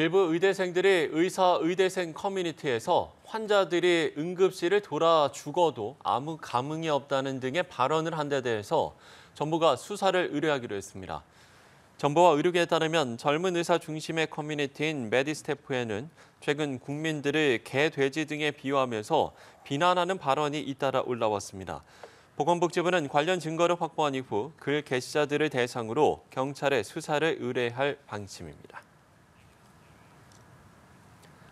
일부 의대생들이 의사 의대생 커뮤니티에서 환자들이 응급실을 돌아 죽어도 아무 감흥이 없다는 등의 발언을 한 데 대해서 정부가 수사를 의뢰하기로 했습니다. 정부와 의료계에 따르면 젊은 의사 중심의 커뮤니티인 메디스테프에는 최근 국민들을 개, 돼지 등에 비유하면서 비난하는 발언이 잇따라 올라왔습니다. 보건복지부는 관련 증거를 확보한 이후 글 게시자들을 대상으로 경찰에 수사를 의뢰할 방침입니다.